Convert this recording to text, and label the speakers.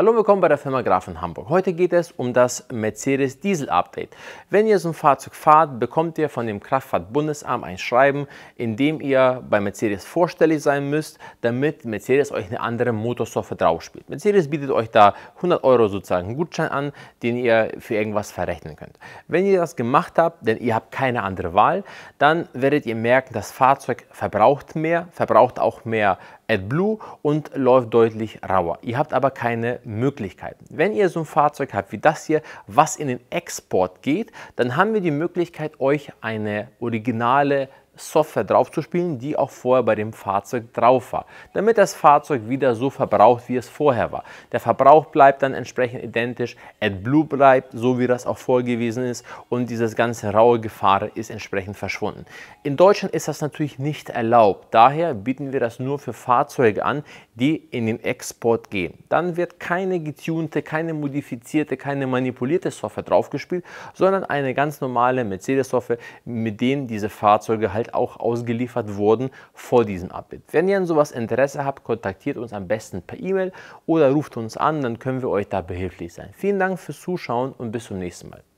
Speaker 1: Hallo und willkommen bei der Firma Graf in Hamburg. Heute geht es um das Mercedes Diesel Update. Wenn ihr so ein Fahrzeug fahrt, bekommt ihr von dem Kraftfahrtbundesamt ein Schreiben, in dem ihr bei Mercedes vorstellig sein müsst, damit Mercedes euch eine andere Motorsoftware draufspielt. Mercedes bietet euch da 100 Euro sozusagen einen Gutschein an, den ihr für irgendwas verrechnen könnt. Wenn ihr das gemacht habt, denn ihr habt keine andere Wahl, dann werdet ihr merken, das Fahrzeug verbraucht mehr, verbraucht auch mehr AdBlue und läuft deutlich rauer. Ihr habt aber keine Möglichkeiten. Wenn ihr so ein Fahrzeug habt wie das hier, was in den Export geht, dann haben wir die Möglichkeit, euch eine originale Software draufzuspielen, die auch vorher bei dem Fahrzeug drauf war, damit das Fahrzeug wieder so verbraucht, wie es vorher war. Der Verbrauch bleibt dann entsprechend identisch, AdBlue bleibt so, wie das auch vorher gewesen ist und dieses ganze raue Gefahr ist entsprechend verschwunden. In Deutschland ist das natürlich nicht erlaubt, daher bieten wir das nur für Fahrzeuge an, die in den Export gehen. Dann wird keine getunte, keine modifizierte, keine manipulierte Software draufgespielt, sondern eine ganz normale Mercedes-Software, mit denen diese Fahrzeuge halt halt auch ausgeliefert wurden vor diesem Update. Wenn ihr an sowas Interesse habt, kontaktiert uns am besten per E-Mail oder ruft uns an, dann können wir euch da behilflich sein. Vielen Dank fürs Zuschauen und bis zum nächsten Mal.